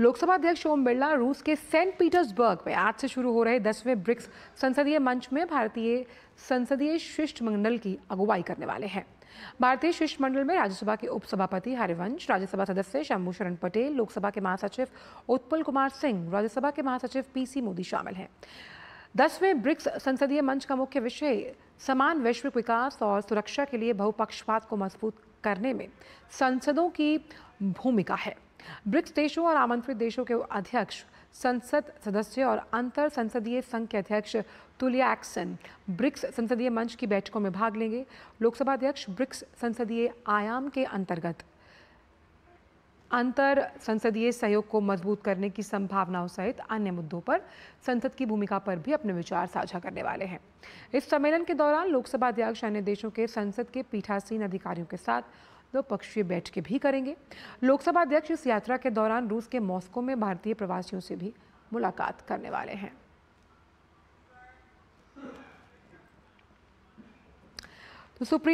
लोकसभा अध्यक्ष ओम बिरला रूस के सेंट पीटर्सबर्ग में आज से शुरू हो रहे दसवें ब्रिक्स संसदीय मंच में भारतीय संसदीय शिष्टमंडल की अगुवाई करने वाले हैं भारतीय शिष्टमंडल में राज्यसभा के उपसभापति हरिवंश राज्यसभा सदस्य शंभू शरण पटेल लोकसभा के महासचिव उत्पल कुमार सिंह राज्यसभा के महासचिव पीसी मोदी शामिल हैं दसवें ब्रिक्स संसदीय मंच का मुख्य विषय समान वैश्विक विकास और सुरक्षा के लिए बहुपक्षपात को मजबूत करने में संसदों की भूमिका है ब्रिक्स देशों और आमंत्रित देशों के अध्यक्ष संसद सदस्य और अंतर संसदीय संघ के अध्यक्ष तुलिया एक्सन ब्रिक्स संसदीय मंच की बैठकों में भाग लेंगे लोकसभा अध्यक्ष ब्रिक्स संसदीय आयाम के अंतर्गत अंतर संसदीय सहयोग को मजबूत करने की संभावनाओं सहित अन्य मुद्दों पर संसद की भूमिका पर भी अपने विचार साझा करने वाले हैं इस सम्मेलन के दौरान लोकसभा अध्यक्ष अन्य देशों के संसद के पीठासीन अधिकारियों के साथ द्विपक्षीय तो बैठकें भी करेंगे लोकसभा अध्यक्ष इस यात्रा के दौरान रूस के मॉस्को में भारतीय प्रवासियों से भी मुलाकात करने वाले हैं तो सुप्रीम